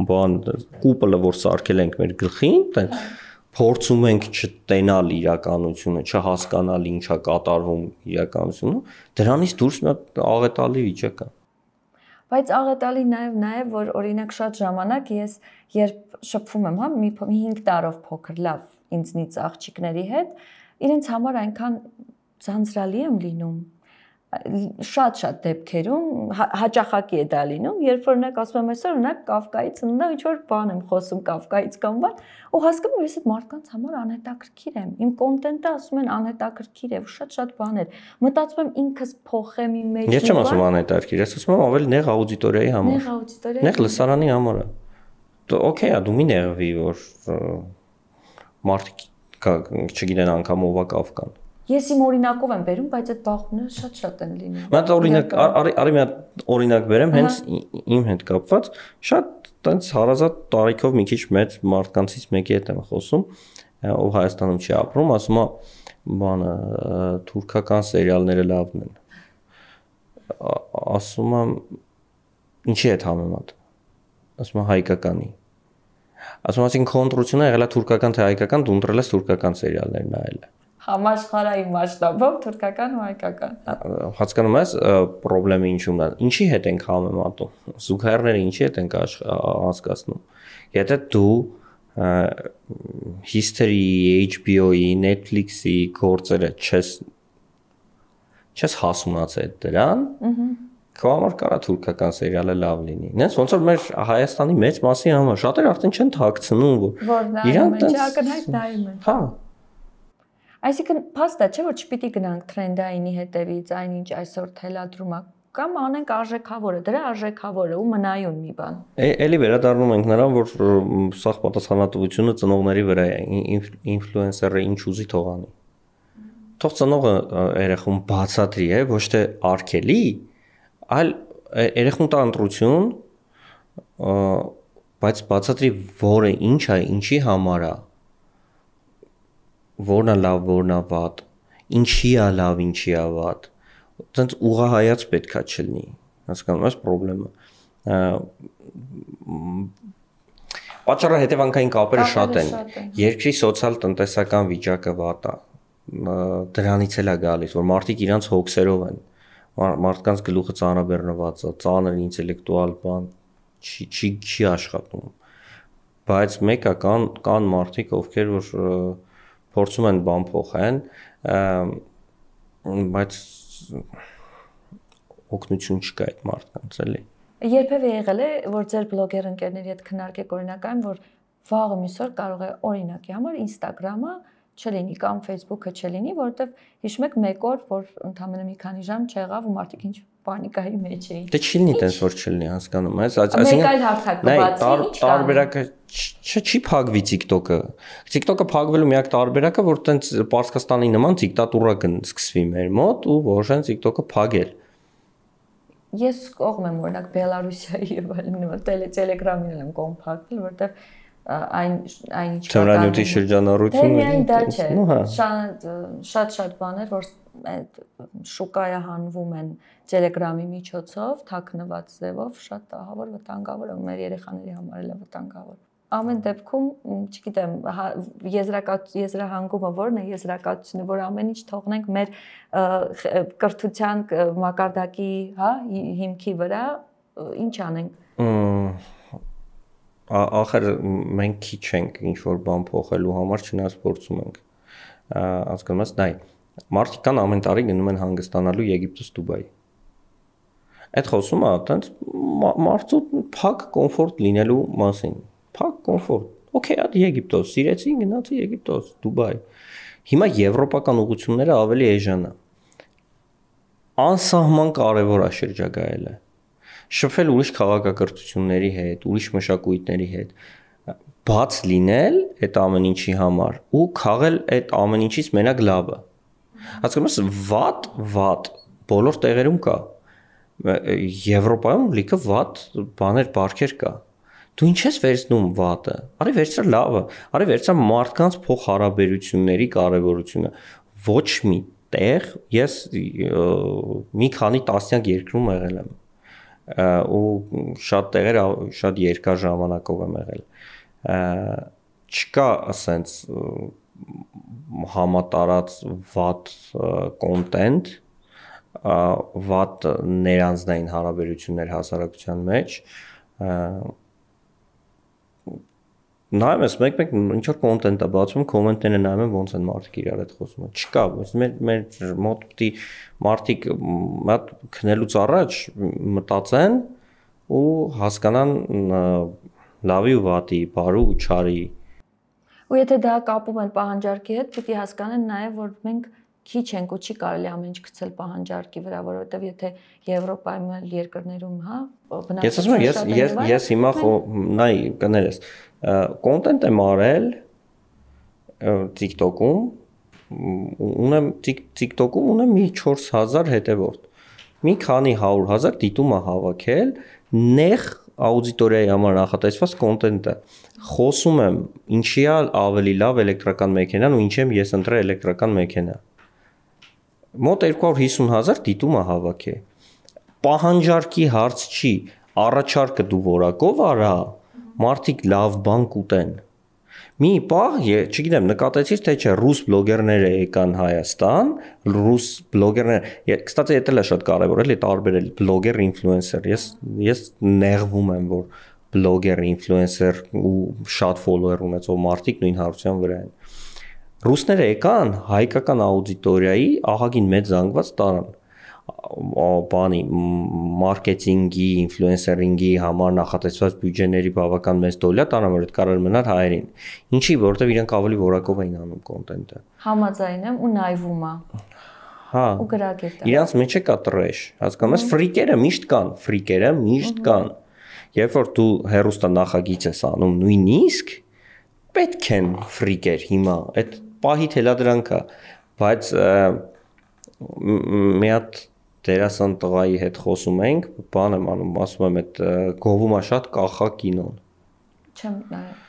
բան կուպը որ սարքել ենք մեր գլխին, տենց փորձում ենք չտենալ իրականությունը, չհասկանալ ինչա կատարվում իրականությունը, դրանից դուրս նա աղետալի վիճակ է։ Բայց աղետալի նաև նաև որ օրինակ շատ ժամանակ ես երբ շփվում եմ, հա, մի 5 տարով փոքր, լավ, ինձնից աղջիկների հետ, իրենց համար այնքան ցանցրալի եմ լինում, շատ-շատ դեպքերում հա-, հաճախակի է դա լինում, երբ որ օրինակ ասում եմ այսօր օրինակ Կավկայից ընդ ինչ որ բան եմ խոսում Կավկայից կամ բան, ու հասկանում եմ, ես այդ մարդկանց համար անհետաքրքիր եմ։ Իմ կոնտենտը ասում են անհետաքրքիր է, շատ-շատ բաներ։ Մտածում եմ ինքս փոխեմ իմ մեջ։ Ես չեմ ասում անհետաքրքիր, ես ասում եմ ավելի նեղ աուդիտորիայի համար։ Նեղ աուդիտորիայի։ Նեղ լսարանի համար։ Okay, ա դու մի նեղվի, որ մարդիկ չգիտեն անգամ ովա Կավկան։ Ես իմ օրինակով եմ բերում, բայց այդ բախումները շատ-շատ են լինում։ Մենք օրինակ արի մի հատ օրինակ բերեմ, հենց իմ հետ կապված, շատ տենց հարազատ տարիքով մի քիչ մեծ մարդկանցից մեկի հետ եմ խոսում, ով Հայաստանում չի ապրում, ասում է, բանը թուրքական սերիալները լավն են։ Ասում եմ, ինչի է համեմատ։ Ասում եմ հայկականի։ Ասում ասին կոնտրությունը եղել է թուրքական թե հայկական, դու ընտրել ես թուրքական սերիալներ նայելը համաշխարհային մասշտաբով թուրքական ու հայկական։ Հասկանում ես խնդրեմը ինչու՞մն է։ Ինչի հետ ենք համեմատում։ Զուգահեռները ինչի հետ ենք հասկացնում։ Եթե դու history-ի, HBO-ի, Netflix-ի գործերը չես չես հասունացել դրան, քո համար կարա թուրքական սերիալը լավ լինի։ Նենց ոնց որ մեր Հայաստանի մեծ մասի համար շատերը արդեն չեն թաքցնում, որ իրանք տենց հա, Այսինքն փաստա չէ որ չպիտի գնանք տրենդայինի հետևից, այնինչ այսօր թելադրում է կամ անենք արժեքավորը, դրա արժեքավորը ու մնայուն մի բան։ Էլի վերադառնում ենք նրան, որ սա պատասխանատվությունը ծնողների վրա է, ինֆլուենսերը ինչ ուզի թողանի։ Թող ծնողը երեխուն բացատրի, է, ոչ թե արկելի, այլ երեխուն տա ընտրություն, բայց բացատրի որը ինչ է, ինչի համար է, որն է լավ, որն է վատ, ինչի է լավ, ինչի է վատ։ Այդտենց ուղղահայաց պետքա չլինի, հասկանում ես խնդրեմը։ Պատճառը հետևանքային կապերը շատ են։ Երկրի սոցիալ-տնտեսական վիճակը վատ է։ Դրանից էլ է գալիս, որ մարդիկ իրանց հոգսերով են։ Մարդկանց գլուխը ծանրաբեռնված է, ծանր ինտելեկտուալ բան չի չի չի աշխատում բայց մեկը կան կան մարդիկ ովքեր որ և, փորձում են բան փոխեն, բայց օգնություն չկա այդ մարդկանց էլի։ Երբևէ եղել է, որ ձեր բլոգեր ընկերների հետ քննարկեք օրինակային, որ վաղը միսօր կարող է օրինակի համար Instagram-ը չլինի կամ Facebook-ը չլինի, որովհետև հիշում եք մեկ օր, որ ընդամենը մի քանի ժամ չեղավ ու մարդիկ ինչ պանիկայի մեջ էի։ Դե չլինի տես որ չլինի, հասկանում ես, այսինքն նայ տարբերակը չի փակվի TikTok-ը։ TikTok-ը փակվելու միակ տարբերակը որ տենց Պարսկաստանի նման դիկտատուրա սկսվի մեր մոտ ու որ շան TikTok-ը փակել։ Ես կողմ եմ օրինակ Բելարուսիայի եւ այլն Telegram-ին եմ կողմ փակել, որտեղ այն այն ինչ Թմրանյութի շրջանառությունը միայն դա չէ հա։ շատ շատ շատ բաներ որ այդ շուկայահանվում են Telegram-ի միջոցով թաքնված ձևով շատ ահավոր վտանգավոր է մեր երեխաների համար էլ է վտանգավոր։ Ամեն դեպքում, չգիտեմ, հա, եզրակաց եզրահանգումը որն է, եզրակացությունը, որ ամեն ինչ թողնենք մեր կրթության մակարդակի, հա, հիմքի վրա, ինչ անենք։ Ախր մենք քիչ ենք ինչ որ բան փոխելու համար չնայած փորձում ենք։ Հասկանաս, նայ, մարդիկ կան ամեն տարի գնում են հանգստանալու Եգիպտոս Դուբայի այդ խոսումը այտենց մարդու փակ կոմֆորտ լինելու մասին։ Փակ կոմֆորտ։ Okay, այդ Եգիպտոս, սիրեցի, գնացի Եգիպտոս, Դուբայ։ Հիմա եվրոպական ուղությունները ավելի էժան է։ Անսահման կարևոր է շրջագայելը։ Շփվել ուրիշ քաղաքակրթությունների հետ, ուրիշ մշակույթների հետ, բաց լինել այդ ամեն ինչի համար ու քաղել այդ ամեն ինչից մենակ լավը։ Հասկանում ես, վատ, վատ բոլոր տեղերում կա Եվրոպայում լիքը վատ բաներ, բարքեր կա։ Դու ինչ ես վերցնում վատը։ Արի վերցրա լավը, արի վերցրա մարդկանց փոխհարաբերությունների կարևորությունը։ Ոչ մի տեղ ես մի քանի տասնյակ երկրում եղել եմ ու շատ տեղեր շատ երկար ժամանակով եմ եղել չկա ասենց համատարած վատ կոնտենտ վատ ներանձնային հարաբերություններ հասարակության մեջ նայում ես մեկ-մեկ ինչ որ կոնտենտ է բացում, կոմենտները նայում են ոնց են մարդիկ իրար հետ խոսում։ Չկա, մեր մեր մոտ պիտի մարդիկ մատ քնելուց առաջ մտածեն ու հասկանան լավի ու վատի, բարու ու չարի։ Ու եթե դա կապում են պահանջարկի հետ, պիտի հասկանեն նաև, որ մենք քիչ ենք ու չի կարելի ամեն ինչ գցել պահանջարկի վրա, որովհետև եթե Եվրոպայում էլ երկրներում, հա, բնակչության Ես ասում եմ, ես ես ես հիմա նայ կներես, կոնտենտ եմ արել TikTok-ում, ունեմ TikTok-ում ունեմ մի 4000 հետևորդ։ Մի քանի 100000 դիտում է հավաքել նեղ աուդիտորիայի համար նախատեսված կոնտենտը։ Խոսում եմ ինչի է ավելի լավ էլեկտրական մեքենան ու ինչի եմ ես ընտրել էլեկտրական մեքենա մոտ 250000 դիտումը հավաքի։ Պահանջարկի հարց չի, առաջարկը դու որակով արա, մարդիկ լավ բան կուտեն։ Մի պահ, չգիտեմ, նկատեցիր թե չէ, ռուս բլոգերները եկան Հայաստան, ռուս բլոգերները, կստացի դա էլ է շատ կարևոր, էլի տարբերել բլոգեր, ինֆլուենսեր։ Ես ես նեղվում եմ, որ բլոգեր, ինֆլուենսեր ու շատ ֆոլոուեր ունեցող մարդիկ նույն հարցության վրա են ռուսները եկան հայկական աուդիտորիայի ահագին մեծ զանգված տարան բանի մարքեթինգի, ինֆլուենսերինգի համար նախատեսված բյուջեների բավական մեծ դոլյա տանը որ կարող մնար հայերին։ Ինչի, որովհետև իրենք ավելի որակով էին անում կոնտենտը։ Համաձայն եմ ու նայվում է։ Հա։ Ու գրակ է դա։ Իրանց մեջ է կա տրեշ, հասկանու՞մ ես, ֆրիկերը միշտ կան, ֆրիկերը միշտ կան։ Երբ որ դու հերոստա նախագիծ ես անում, նույնիսկ պետք են ֆրիկեր հիմա, այդ պահի թելադրանք է, բայց մի հատ դերասան տղայի հետ խոսում ենք, բան եմ անում, ասում եմ, այդ գովում է շատ կախա կինոն։ Չեմ նայել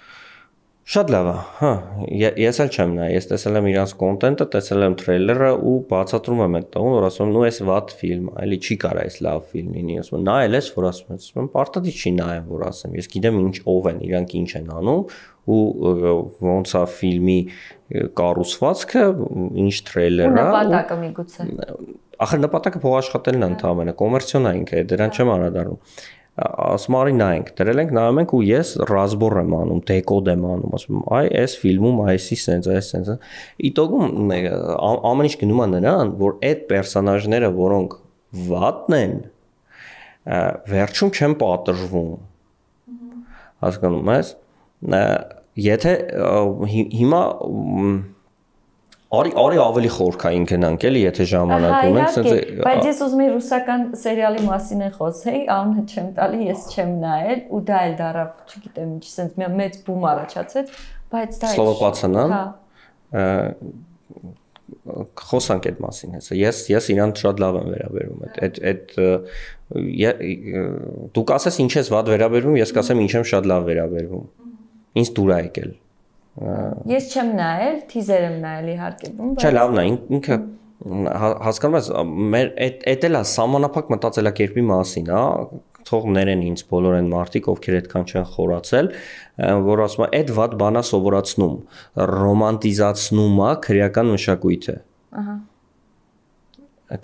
Շատ լավ է։ Հա, ես էլ չեմ նայ, ես տեսել եմ իրանց կոնտենտը, տեսել եմ տրեյլերը ու բացատրում եմ այդ տուն, որ ասում նու էս վատ ֆիլմ, էլի չի կարա էս լավ ֆիլմ լինի, ասում նայել ես, որ ասում ես, ասում պարտադի չի նայեմ, որ ասեմ, ես գիտեմ ինչ ով են, իրանք ինչ են անում ու ոնց է ֆիլմի կառուցվածքը, ինչ տրեյլեր է։ Նպատակը միգուցե։ Ախր նպատակը փոխաշխատելն է ընդհանրապես, կոմերցիոն է ինքը, դրան չեմ անդրադառնում ասմարի նայենք, դրել ենք, նայում ենք ու ես ռազմբոր եմ անում, դեկոդ եմ անում, ասում եմ, այ այս ֆիլմում այսի սենց, այս սենց։ Իտոգում ամեն ինչ գնում է նրան, որ այդ պերսոնաժները, որոնք վատն են, վերջում չեն պատժվում հասկանում ես եթե հիմա Արի արի ավելի խորքային գնանք էլի, եթե ժամանակ ունենք, sense Բայց ես ուզում եի ռուսական սերիալի մասին են խոսեի, անունը չեմ տալի, ես չեմ նայել ու դա էլ դարավ, չգիտեմ ինչ, sense մի մեծ բում առաջացեց, բայց դա Սլովակացիան։ Հա խոսանք այդ մասին հեսա ես ես իրան շատ լավ եմ վերաբերում այդ այդ այդ դու կասես ինչ ես վատ վերաբերվում ես կասեմ ինչ եմ շատ լավ վերաբերվում ինձ դուր ա եկել Ես չեմ նայել, թիզեր եմ նայել իհարկե, բայց Չէ, լավն է, ինքը հասկանում ես, մեր այդ այդ էլա համանապակ մտածելակերպի մասին, հա, թող ներեն ինձ բոլոր այն մարդիկ, ովքեր այդքան չեն խորացել, որ ասում է, այդ ված բանա սովորացնում, ռոմանտիզացնում է քրեական մշակույթը։ Ահա։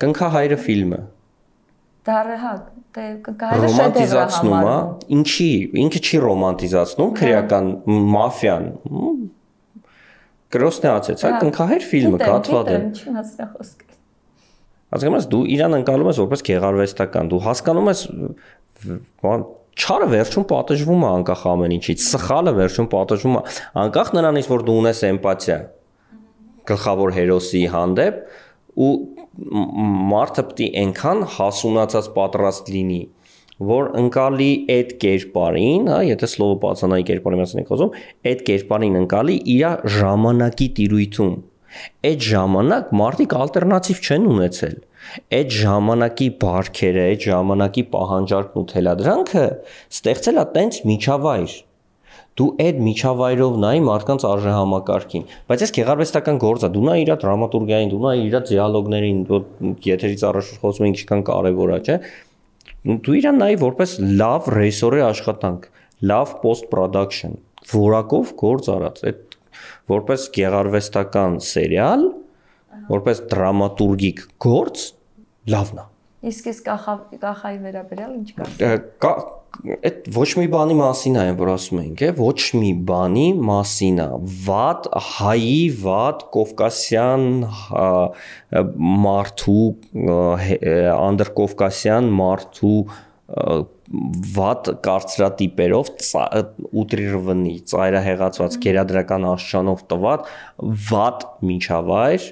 Կնքա հայրը ֆիլմը դարը հա կայրը շեդևրա համարվում։ Ինչի, ինքը չի ռոմանտիզացնում հա։ քրեական մաֆիան։ Գրոսն է ասեց, հա, հա կնքահեր ֆիլմը կաթված է։ դե։ Ինչի հասնա խոսքը։ Ասում ես դու իրան անցալում ես որպես գեղարվեստական, դու հասկանում ես բան չարը վերջում պատժվում է անկախ ամեն ինչից, սխալը վերջում պատժվում է անկախ նրանից, որ դու ունես էմպաթիա գլխավոր հերոսի հանդեպ ու մարդը պետք է այնքան հասունացած պատրաստ լինի, որ ընկալի այդ կերպարին, հա, եթե սլովը բացանայի կերպարի մասին ենք խոսում, այդ կերպարին ընկալի իր ժամանակի տիրույթում։ Այդ ժամանակ մարդիկ ալտերնատիվ չեն ունեցել։ Այդ ժամանակի բարքերը, այդ ժամանակի պահանջարկն ու թելադրանքը ստեղծել է տենց միջավայր, դու այդ միջավայրով նայ մարդկանց արժեհամակարգին բայց ես գեղարվեստական գործա դու նա իր դրամատուրգիային դու նա իր դիալոգներին եթերից առաջ խոսում ենք ինչքան կարևոր է չէ դու իրան նայ որպես լավ ռեժիսորի աշխատանք լավ post production որակով գործ արած այդ որպես գեղարվեստական սերիալ որպես դրամատուրգիկ գործ լավն է իսկ ես կախայի վերաբերյալ ինչ կասես այդ ոչ մի բանի մասին այն որ ասում ենք, է, ոչ մի բանի մասին է։ Վատ հայի, վատ կովկասյան հա, մարդու անդրկովկասյան մարդու վատ կարծրատիպերով ուտրիրվնի ծայրահեղացված գերադրական աշխանով տված վատ միջավայր,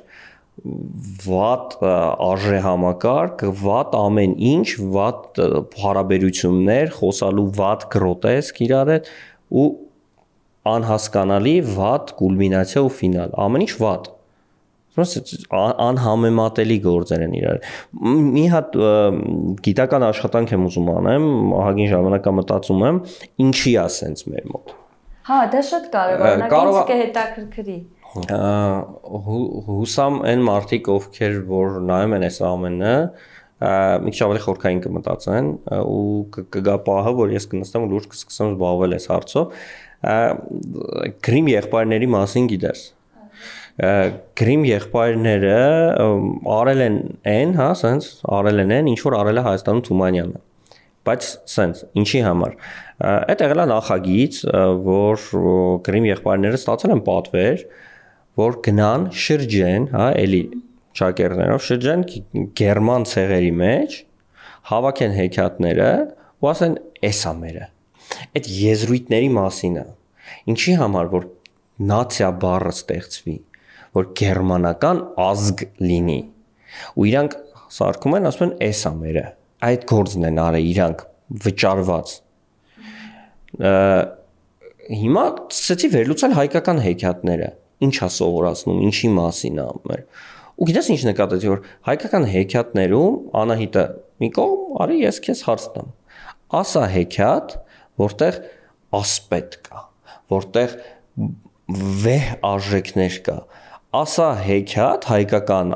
վատ արժե համակարգ, վատ ամեն ինչ, վատ հարաբերություններ, խոսալու վատ գրոտեսկ իրար հետ ու անհասկանալի վատ կուլմինացիա ու ֆինալ։ Ամեն ինչ վատ։ Ոնց անհամեմատելի գործեր են իրար։ Մի հատ գիտական աշխատանք եմ ուզում անեմ, ահագին ժամանակա մտածում եմ, ինչի է սենց մեր մոտ։ Հա, դա շատ կարևոր է, նա ինձ կհետաքրքրի։ Ա հուսամ այն մարդիկ, ովքեր որ նայում են այս ամենը, մի քիչ ավելի խորքային կմտածեն ու կգա պահը, որ ես կնստեմ ու լուրջ կսկսեմ զբաղվել այս հարցով։ Գրիմ եղբայրների մասին գիտես գրիմ եղբայրները արել են այն, հա, սենց արել են այն, ինչ որ արել է Հայաստանում Թումանյանը բայց սենց ինչի համար այդ եղել է նախագիծ որ գրիմ եղբայրները ստացել են պատվեր որ գնան շրջեն, հա, էլի ճակերներով շրջան գերման ցեղերի մեջ, հավաքեն հեքիաթները ու ասեն «էսա մերը»։ Այդ եզրույթների մասին է։ Ինչի համար որ նացիա բառը ստեղծվի, որ գերմանական ազգ լինի։ Ու իրանք սարկում են, ասում են «էսա մերը»։ Այդ գործն են արել իրանք վճարված։ Ա, Հիմա ցեցի վերլուծել հայկական հեքիաթները ինչ է սովորածնում, ինչի մասին է մեր։ Ու գիտես ինչ նկատեցի, որ հայկական հեքիաթներում Անահիտը մի կողմ, արի ես քեզ հարց տամ։ Ասա հեքիաթ, որտեղ ասպետ կա, որտեղ վեհ արժեքներ կա։ Ասա հեքիաթ հայկական,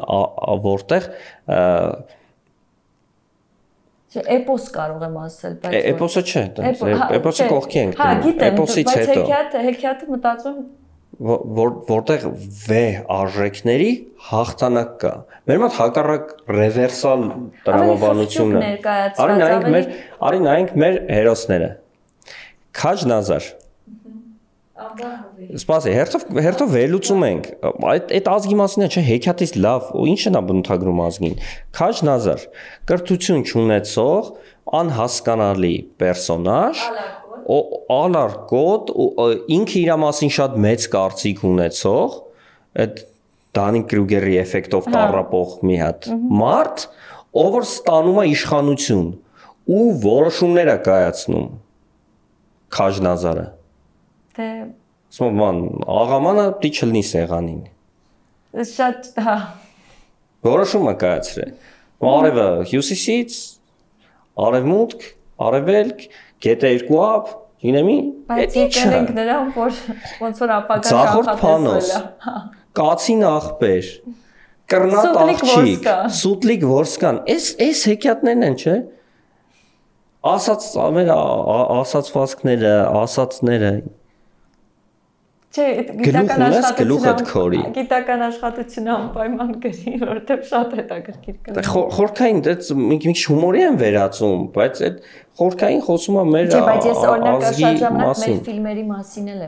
որտեղ Չէ, էպոս կարող եմ ասել, բայց Էպոսը չէ, էպոսը կողքի ենք հա, դնում։ Հա, գիտեմ, բայց հեքիաթը, հեքիաթը մտածում եմ որ որտեղ V արժեքների հաղթանակ կա։ Մեր մոտ հակառակ ռևերսալ տրամաբանությունն է։ Արի նայենք մեր, արի նայենք մեր հերոսները։ Քաջ Նազար։ Սպասի, հերթով հերթով վերլուծում ենք։ Այդ այդ ազգի մասին է, չէ, հեքիաթից լավ, ի՞նչ է նա բնութագրում ազգին։ Քաջ Նազար, կրթություն չունեցող, անհասկանալի պերսոնաժ, Ալարկոտ ինքը իր մասին շատ մեծ կարծիք ունեցող այդ Դանին Կրյուգերի էֆեկտով տարապող մի հատ մարդ, ով որ ստանում է իշխանություն ու որոշումներ է կայացնում քաշնազարը։ Դե Սոման աղամանը պիտի չլինի սեղանին։ Շատ հա։ Որոշումը կայացրել։ Արևը հյուսիսից, արևմուտք, արևելք, արև Գետը 2 ապ, գինեմի, այդ ինչը։ Բայց ենք նրան, որ ոնց որ ապակա կանխատեսել է։ Կացին աղբեր, կռնատ աղջիկ, սուտլիկ ворսկան։ Էս էս հեքիաթներն են, չէ՞ ասած մեր ասացվածքները, ասածները Չէ, գիտական աշխատությունը գիտական աշխատությունը անպայման գրի, որովհետև շատ հետաքրքիր կա։ Խորքային դից մի քիչ հումորի են վերածում, բայց այդ խորքային խոսում է մեր ազգի մասին։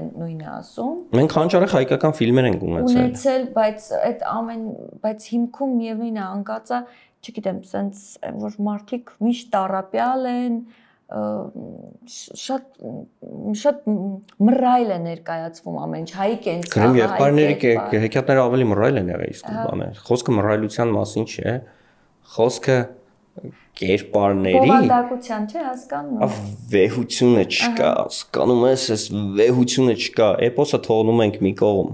Չէ, բայց ես օրինակ շատ ժամանակ մեր ֆիլմերի մասին էլ եմ նույնը ասում։ Մենք հանճարեղ հայկական ֆիլմեր ենք ունեցել։ Ունեցել, բայց այդ ամեն, բայց հիմքում միևնույնն է, անկածա, չգիտեմ, սենց որ մարդիկ միշտ տարապյալ են, շատ շատ մռայլ է ներկայացվում ամեն ինչ հայի կենցը հա եղբայրների հեքիաթները ավելի մռայլ են եղել իսկ բանը խոսքը մռայլության մասին չէ խոսքը կերպարների Բովանդակության չէ հասկանում։ Ավ վեհությունը չկա, հասկանում ես, այս վեհությունը չկա։ Էպոսը թողնում ենք մի կողմ։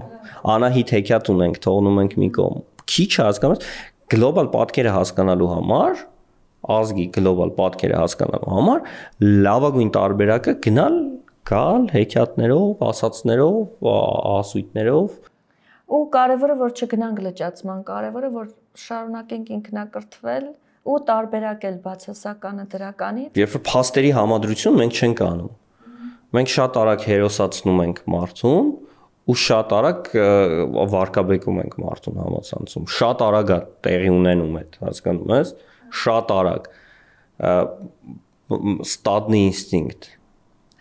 Անահիտ հեքիաթ ունենք, թողնում ենք մի կողմ։ Քիչ հասկանում ես, գլոբալ պատկերը հասկանալու համար ազգի գլոբալ պատկերը հասկանալու համար լավագույն տարբերակը գնալ գալ հեքիաթներով, ասացներով, ասույթներով ու կարևորը որ չգնանք լճացման, կարևորը որ շարունակենք ինքնակրթվել ու տարբերակել բացասականը դրականից։ Երբ որ փաստերի համադրություն մենք չենք անում։ Մենք շատ արագ հերոսացնում ենք մարդուն ու շատ արագ վարկաբեկում ենք մարդուն համացանցում։ Շատ արագ է տեղի ունենում այդ, հասկանում ես։ Ա շատ արագ ստադնի ինստինկտ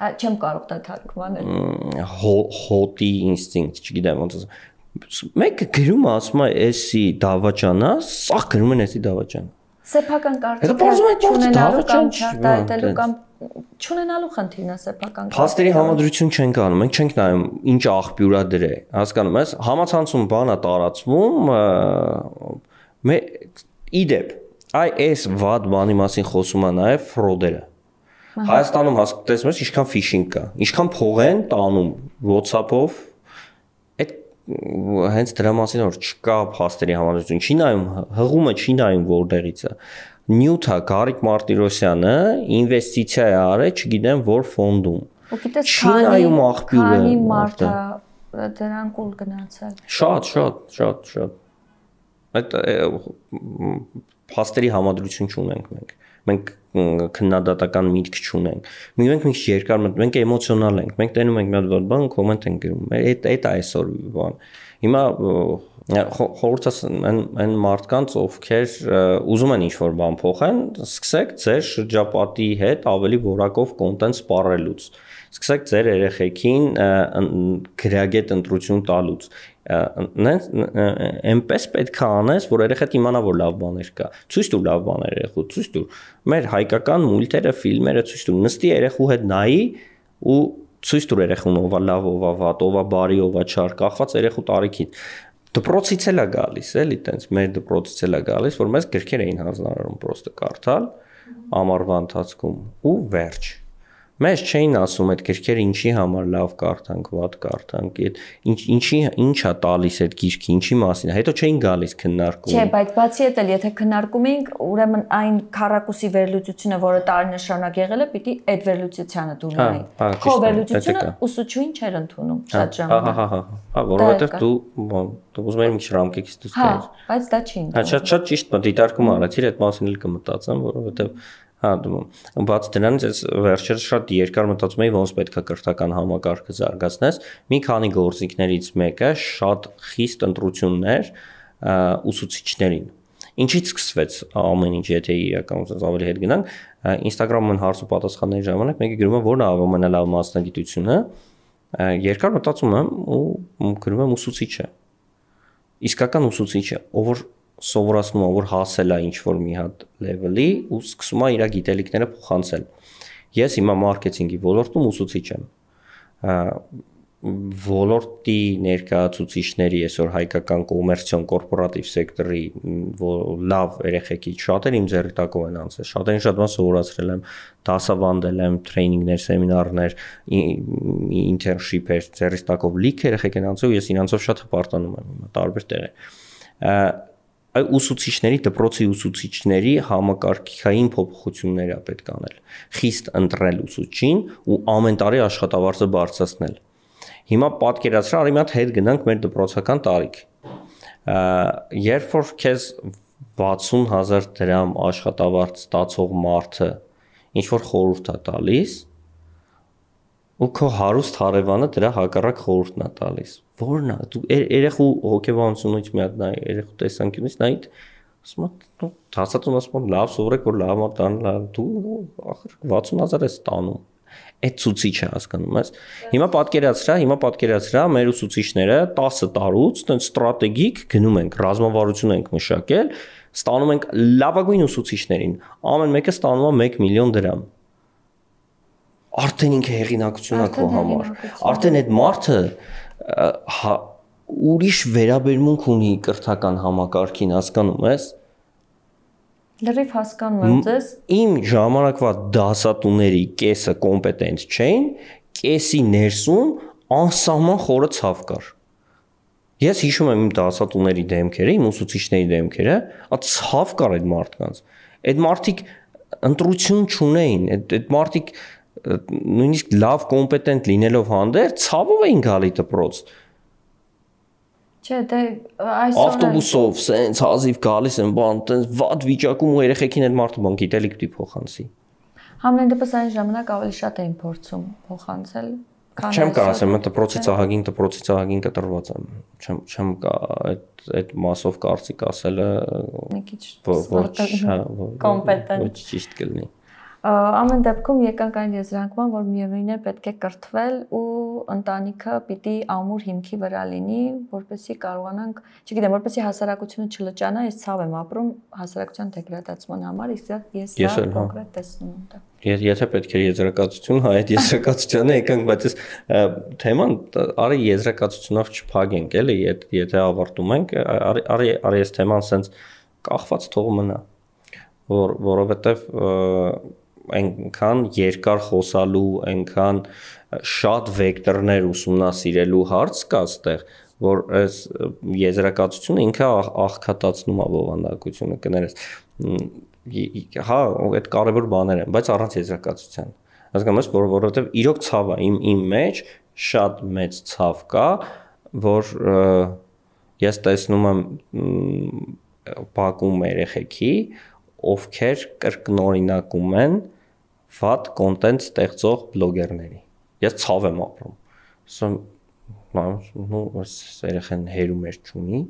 հա չեմ կարող դա թարգմանել հոտի ինստինկտ չգիտեմ ոնց ասեմ մեկը գրում ասում է էսի դավաճանա սա գրում են էսի դավաճան սեփական կարծիք չունենալու կամ չարտահայտելու կամ չունենալու խնդիրն է սեփական կարծիքը։ Փաստերի համադրություն չենք անում, մենք չենք նայում ինչ աղբյուրա դրե, հասկանում ես, համացանցում բանա տարածվում, մե իդեպ այ այս վատ բանի մասին խոսում է նաև ֆրոդերը Հայաստանում հասկացում ես ինչքան ֆիշինգ կա ինչքան փող են տանում WhatsApp-ով այդ հենց դրա մասին որ չկա փաստերի համաձայնություն չի նայում հղումը չի նայում որտեղից է նյութա Գարիկ Մարտիրոսյանը ինվեստիցիա է արել, չգիտեմ որ ֆոնդում։ Ու գիտես Չինայում աղբյուրը։ Քանի մարտա դրան կուլ գնացել։ Շատ, շատ, շատ, շատ։ Այդ փաստերի համադրություն չունենք մենք։ Մենք քննադատական միտք չունենք։ Մենք մենք միշտ երկար մտ, մենք էմոցիոնալ ենք։ Մենք տենում ենք մի հատ բան, կոմենտ ենք գրում։ Այդ այդ այսօր բան։ Հիմա խորհուրդս այն այն մարդկանց, ովքեր ուզում են ինչ-որ բան փոխեն, սկսեք ձեր շրջապատի հետ ավելի որակով կոնտենտ սպառելուց։ Սկսեք ձեր երեխեքին գրագետ ընտրություն տալուց նենց այնպես պետք է անես, որ երեխադ իմանա, որ լավ բաներ կա։ Ցույց տուր լավ բաներ երեխու, ցույց տուր։ Մեր հայկական մուլտերը, ֆիլմերը ցույց տուր։ Նստի երեխու հետ նայի ու ցույց տուր երեխուն ովա լավ, ովա վատ, ովա բարի, ովա չար, կախված երեխու տարիքին։ Դպրոցից էլ է գալիս, էլի տենց մեր դպրոցից էլ է գալիս, որ մեզ գրքեր էին հանձնարարում պրոստը կարդալ ամառվա ընթացքում ու վերջ։ Ա Մեզ չէին ասում այդ գրքերը ինչի համար լավ կարդանք, վատ կարդանք, այդ ինչ ինչի ինչա տալիս այդ գիրքը, ինչի մասին։ Հետո չէին գալիս քննարկում։ Չէ, բայց բացի այդ էլ, եթե քննարկում ենք, ուրեմն այն քառակուսի վերլուծությունը, որը տարիներ շարունակ եղել է, պիտի այդ վերլուծությանը դու հա, նայի։ հա, Քո վերլուծությունը ուսուցչուին չէր ընդունում հա, շատ ժամանակ։ Հա, հա, հա։ Հա, որովհետև դու դու ուզում ես ինչ ռամկից դուրս գաս։ Հա, բայց դա չի։ Հա, շատ շատ ճիշտ դիտարկում արեցիր, այդ մասին էլ կմտածեմ, որովհետև Հա, դու բաց դրանից ես վերջերս շատ երկար մտածում էի ոնց պետքա կրթական համակարգը զարգացնես։ Մի քանի գործիքներից մեկը շատ խիստ ընտրություններ ուսուցիչներին։ Ինչից սկսվեց ամեն ինչ, եթե իրական ուսած ավելի հետ գնանք, Instagram-ում հարց ու պատասխանների ժամանակ մեկը գրում է որն է ամենալավ մասնագիտությունը, երկար մտածում եմ ու գրում եմ ուսուցիչը։ Իսկական ուսուցիչը, ով որ սովորացնում է որ հասել է ինչ որ մի հատ level-ի ու սկսում է իր գիտելիքները փոխանցել։ Ես հիմա մարքեթինգի ոլորտում ուսուցիչ եմ ոլորտի ներկայացուցիչների այսօր հայկական կոմերցիոն կորպորատիվ սեկտորի լավ երեխեքի շատեր իմ ձեռքտակով են անցել։ Շատերին շատ բան սովորացրել եմ, դասավանդել եմ, տրեյնինգներ, սեմինարներ, ինտերնշիփեր, ձեռքտակով լիք երեխեք են անցել ու ես իրանցով շատ հպարտանում եմ հիմա տարբեր տեղեր ուսուցիչների դպրոցի ուսուցիչների համակարգային փոփոխություններ է պետք անել։ Խիստ ընտրել ուսուցչին ու ամեն տարի աշխատավարձը բարձրացնել։ Հիմա պատկերացրա, արի մի հատ հետ գնանք մեր դպրոցական տարիք։ Երբ որ քեզ 60000 դրամ աշխատավարձ ստացող մարդը ինչ որ խորհուրդ է տալիս, ու քո հարուստ հարևանը դրա հակառակ խորհուրդն է տալիս Որն է դու երեխու հոգեբանությունից մի հատ նայ, երեխու տեսանկյունից նայ, ասում եմ, դասատուն ասում եմ, լավ սովորեք, որ լավ մտան, լավ դու ախր 60000 ես տանում այդ ցուցիչը հասկանում ես։ Հիմա պատկերացրա, հիմա պատկերացրա մեր ուսուցիչները 10 տարուց տենց ստրատեգիկ գնում ենք, ռազմավարություն ենք մշակել, ստանում ենք լավագույն ուսուցիչներին։ Ամեն մեկը ստանում է 1 միլիոն դրամ։ Արդեն ինքը հեղինակություն է քո համար։ Արդեն այդ մարդը Հա, ուրիշ վերաբերմունք ունի կրթական համակարգին, հասկանում ես։ Լրիվ հասկանում եմ ձեզ։ Իմ ժամանակվա դասատուների կեսը կոմպետենտ չէին, կեսի ներսում անսահման խորը ցավ կար։ Ես հիշում եմ իմ դասատուների դեմքերը, իմ ուսուցիչների դեմքերը, ա ցավ կար այդ մարդկանց։ Այդ մարդիկ ընտրություն չունեին, այդ այդ մարդիկ մարդ նույնիսկ լավ կոմպետենտ լինելով հանդերձ ցավով էին գալի դպրոց։ Չէ, դե այսօր ավտոբուսով սենց հազիվ գալիս են, բան, տենց վատ վիճակում ու երեխեքին էլ մարդը բան գիտելիք դի փոխանցի։ Համեն դեպս այն ժամանակ ավելի շատ էին փորձում փոխանցել, քան Չեմ կարող ասեմ, դպրոցի ծահագին, դպրոցի ծահագին կտրված եմ։ Չեմ չեմ այդ այդ մասով կարծիք ասելը մի քիչ որտեղ հա, կոմպետենտ ճիշտ կլինի։ Ամեն դեպքում եկանք այն եզրակման, որ միևնույն է պետք է կրթվել ու ընտանիքը պիտի ամուր հիմքի վրա լինի, որպեսզի կարողանանք, չգիտեմ, որպեսզի հասարակությունը չլճանա, ես ցավ եմ ապրում հասարակության դեգրադացման համար, իսկ ես դա հա։ կոնկրետ տեսնում եմ դա։ Եթե պետք է եզրակացություն, հա, այդ եզրակացությանը եկանք, բայց ես թեման արի եզրակացությունով չփակենք, էլի, եթե ավարտում ենք, արի արի արի այս թեման սենց կախված թող մնա որ որովհետև այնքան երկար խոսալու, այնքան շատ վեկտորներ ուսումնասիրելու հարց կա այդտեղ, որ այս եզրակացությունը ինքը աղքատացնում է բովանդակությունը կներես։ Հա, այդ կարևոր բաներ են, բայց առանց եզրակացության։ Հասկանում ես, որ որովհետև իրոք ցավ է իմ իմ մեջ շատ մեծ ցավ կա, որ ես տեսնում եմ բակում երեխեքի, ովքեր կրկնօրինակում են վատ կոնտենտ ստեղծող բլոգերների։ Ես ցավ եմ ապրում։ Ասում նո, այս երեխան հերում էր ճունի։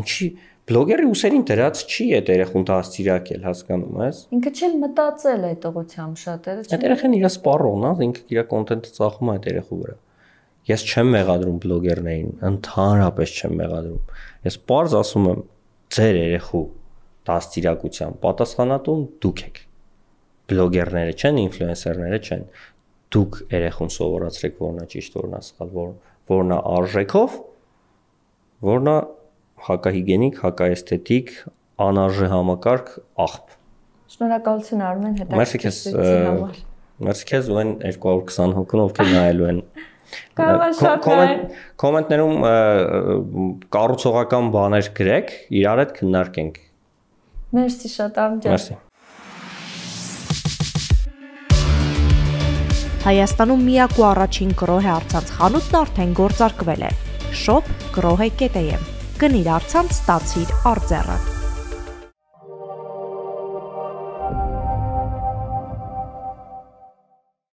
Ինչի բլոգերի ուսերին դրած չի այդ երեխուն դաստիրակել, հասկանում ես։ Ինքը չի մտածել այդ ուղությամ շատերը։ Այդ երեխան իր սպառողն է, ինքը իր կոնտենտը ծախում է այդ երեխու վրա։ Ես չեմ մեղադրում բլոգերներին, ընդհանրապես չեմ մեղադրում։ Ես པարզ ասում եմ, ձեր երեխու դաստիրակության պատասխանատուն դուք եք բլոգերները չեն, ինֆլուենսերները չեն։ Դուք երեխուն սովորացրեք որնա ճիշտ, որնա սխալ, որ որնա արժեքով, որնա հակահիգենիկ, հակաեսթետիկ, անարժե համակարգ աղբ։ Շնորհակալություն Արմեն հետաքրքրությունից համար։ Մերսի քեզ ու այն 220 հոգուն ովքեր նայելու են։ Կոմենտ կոմենտներում կառուցողական բաներ գրեք, իրար հետ քննարկենք։ Մերսի շատ ամջան։ Մերսի։ Հայաստանում միակ ու առաջին գրոհե արցանց խանութն արդեն գործարկվել է։ shop.grohe.am։ Գնիր արցանց, ստացիր արձերը։